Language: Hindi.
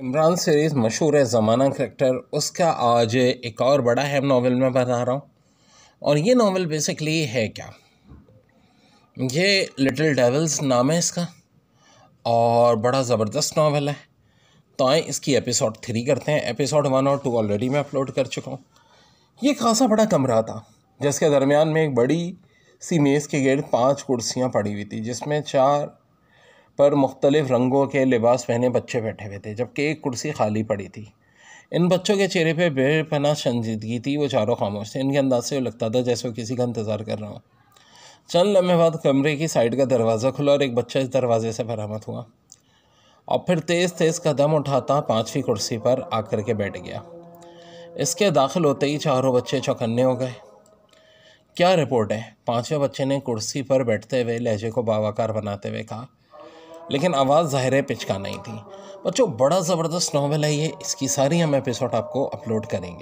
इमरान सीरीज़ मशहूर है ज़माना करेक्टर उसका आज एक और बड़ा है नावल में बता रहा हूँ और ये नावल बेसिकली है क्या ये लिटिल डेवल्स नाम है इसका और बड़ा ज़बरदस्त नावल है तो आए इसकी एपिसोड थ्री करते हैं एपिसोड वन और टू ऑलरेडी मैं अपलोड कर चुका हूँ ये खासा बड़ा कमरा था जिसके दरमियान में एक बड़ी सी मेज़ के गेट पाँच कुर्सियाँ पड़ी हुई थी जिसमें चार पर मुख्तलिफ़ रंगों के लिबास पहने बच्चे बैठे हुए थे जबकि एक कुर्सी खाली पड़ी थी इन बच्चों के चेहरे पर बेपना संजीदगी थी वो चारों खामोश थे इनके अंदाज से लगता था जैसे वो किसी का इंतज़ार कर रहा हूँ चंद लम्हे बाद कमरे की साइड का दरवाज़ा खुला और एक बच्चा इस दरवाजे से बरामद हुआ और फिर तेज़ तेज़ कदम उठाता पाँचवीं कुर्सी पर आकर के बैठ गया इसके दाखिल होते ही चारों बच्चे चौकन्ने हो गए क्या रिपोर्ट है पाँचवें बच्चे ने कुर्सी पर बैठते हुए लहजे को बावाकार बनाते हुए कहा लेकिन आवाज़ ज़ाहिर पिचका नहीं थी बच्चों बड़ा ज़बरदस्त नावल है ये इसकी सारी हम एपिसोड आपको अपलोड करेंगे